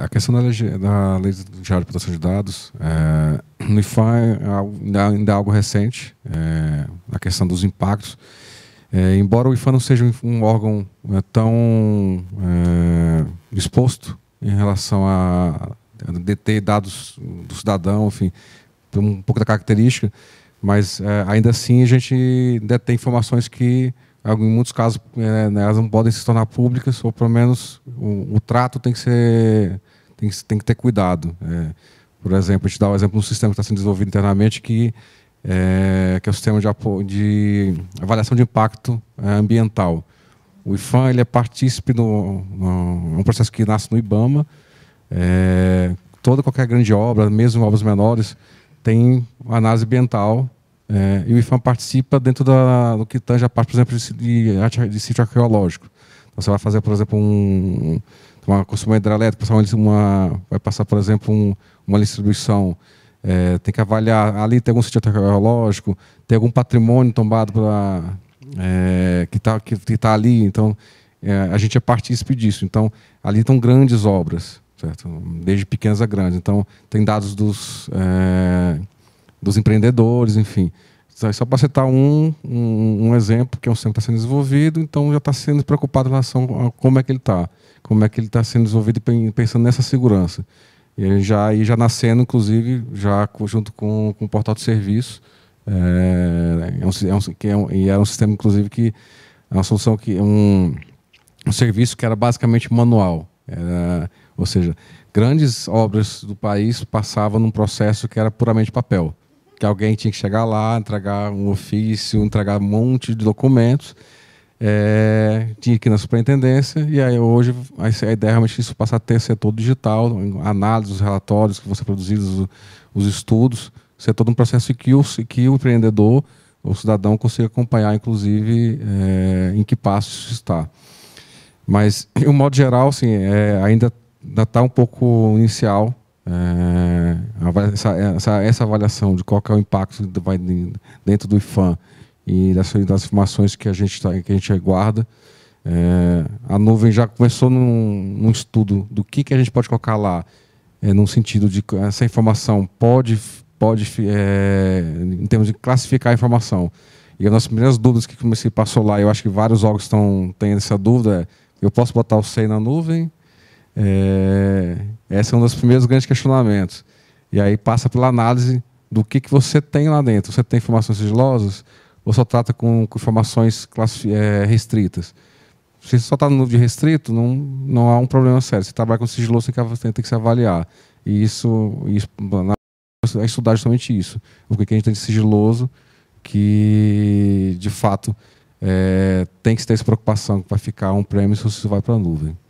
É, a questão da lei, da lei de proteção de dados é, no IFA é ainda, é algo recente, é, a questão dos impactos. É, embora o IFA não seja um órgão né, tão é, exposto em relação a, a deter dados do cidadão, enfim, um pouco da característica, mas é, ainda assim a gente detém informações que em muitos casos é, né, elas não podem se tornar públicas ou pelo menos o, o trato tem que ser tem, tem que ter cuidado é, por exemplo a gente dá o um exemplo de um sistema que está sendo desenvolvido internamente que é, que é o sistema de, de avaliação de impacto é, ambiental o IFAM ele é partícipe no, no é um processo que nasce no IBAMA toda qualquer grande obra mesmo obras menores tem análise ambiental é, e o IFAM participa dentro da, do que tange a parte, por exemplo, de, arte, de sítio arqueológico. Então, você vai fazer, por exemplo, um, uma construção hidrelétrica, passar uma, uma, vai passar, por exemplo, um, uma distribuição. É, tem que avaliar, ali tem algum sítio arqueológico, tem algum patrimônio tombado pra, é, que está que, que tá ali. Então, é, a gente é partícipe disso. Então, ali estão grandes obras, certo? desde pequenas a grandes. Então, tem dados dos é, dos empreendedores, enfim. Só para citar um, um, um, exemplo, que é um centro que está sendo desenvolvido, então já está sendo preocupado em relação a como é que ele está, como é que ele está sendo desenvolvido pensando nessa segurança. E já, e já nascendo, inclusive, já junto com, com o portal de serviço, é, é, um, é, um, que é um, e era um sistema, inclusive, que é uma solução que é um, um serviço que era basicamente manual. ou seja, grandes obras do país passavam num processo que era puramente papel que alguém tinha que chegar lá, entregar um ofício, entregar um monte de documentos. É, tinha que ir na superintendência, e aí hoje a ideia realmente é isso passar a ter setor digital, análise dos relatórios que vão ser produzidos, os estudos, ser todo um processo que o, que o empreendedor, o cidadão, consiga acompanhar, inclusive, é, em que passo isso está. Mas, de um modo geral, assim, é, ainda está um pouco inicial, é, essa, essa, essa, avaliação de qual é o impacto vai dentro do IFAM e das, das informações que a gente, tá, que a gente guarda, é, a nuvem já começou num, num, estudo do que, que a gente pode colocar lá, é, num sentido de essa informação pode, pode é, em termos de classificar a informação. E as nossas primeiras dúvidas que comecei passou lá, eu acho que vários órgãos estão tendo essa dúvida, é, eu posso botar o SEI na nuvem? É, esse é um dos primeiros grandes questionamentos. E aí passa pela análise do que, que você tem lá dentro. Você tem informações sigilosas ou só trata com, com informações é, restritas? Se você só está no nível de restrito, não, não há um problema sério. Se trabalha com sigiloso, você tem que, se avaliar. E isso, isso é estudar justamente isso. O que a gente tem de sigiloso que, de fato, é, tem que ter essa preocupação que vai ficar um prêmio se você vai para a nuvem.